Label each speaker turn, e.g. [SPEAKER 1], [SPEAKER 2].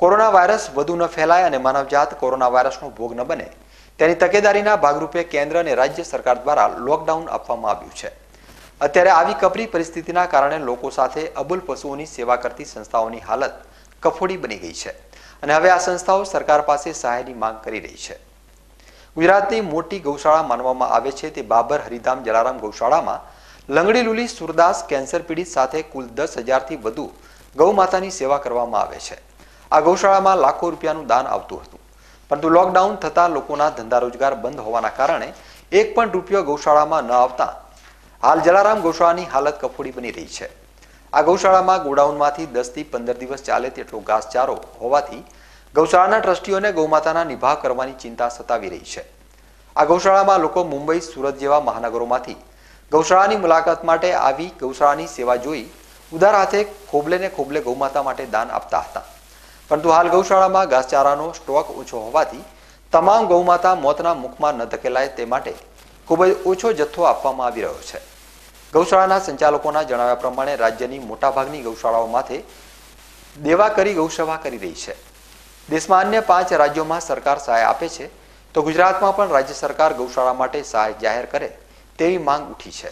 [SPEAKER 1] corona virus વધુ ન ફેલાય અને માનવજાત કોરોના વાયરસનો ભોગ ન બને તેની તકેદારીના ભાગરૂપે કેન્દ્ર અને રાજ્ય સરકાર દ્વારા લોકડાઉન આપવામાં આવ્યું છે અત્યારે આવી કપરી પરિસ્થિતિના કારણે લોકો સાથે અબુલ પશુઓની સેવા કરતી સંસ્થાઓની હાલત કફોડી બની ગઈ છે અને હવે આ સંસ્થાઓ સરકાર પાસે સહાયની માંગ કરી રહી છે ગુજરાતની મોટી ગૌશાળા માનવામાં આવે છે તે બાબર હરિધામ જલારામ ગૌશાળામાં લંગડી લુલી સુરદાસ કેન્સર પીડિત સાથે કુલ દસ હજારથી વધુ ગૌમાતાની સેવા કરવામાં આવે છે આ ગૌશાળામાં લાખો રૂપિયાનું દાન આવતું હતું પરંતુ લોકડાઉન થતાં લોકોના ધંધા રોજગાર બંધ હોવાના કારણે એક પણ રૂપિયો ગૌશાળામાં ન આવતા હાલ જલારામ ગૌશાળાની હાલત કફોડી બની રહી છે આ ગૌશાળામાં ગોડાઉનમાંથી દસથી પંદર દિવસ ચાલે તેટલો ઘાસચારો હોવાથી ગૌશાળાના ટ્રસ્ટીઓને ગૌમાતાના નિભાવ કરવાની ચિંતા સતાવી રહી છે આ ગૌશાળામાં લોકો મુંબઈ સુરત જેવા મહાનગરોમાંથી ગૌશાળાની મુલાકાત માટે આવી ગૌશાળાની સેવા જોઈ ઉદાર હાથે ખોબલે ને ખોબલે ગૌમાતા માટે દાન આપતા હતા પરંતુ હાલ ગૌશાળામાં ઘાસચારાનો સ્ટોક ઓછો હોવાથી તમામ ગૌમાતા મોતના મુખમાં ન ધકેલાય તે માટે ખૂબ જ ઓછો જથ્થો આપવામાં આવી રહ્યો છે ગૌશાળાના સંચાલકોના જણાવ્યા પ્રમાણે રાજ્યની મોટાભાગની ગૌશાળાઓ માથે દેવા કરી ગૌસેવા કરી રહી છે દેશમાં અન્ય પાંચ રાજ્યોમાં સરકાર સહાય આપે છે તો ગુજરાતમાં પણ રાજ્ય સરકાર ગૌશાળા માટે સહાય જાહેર કરે તેવી માંગ ઉઠી છે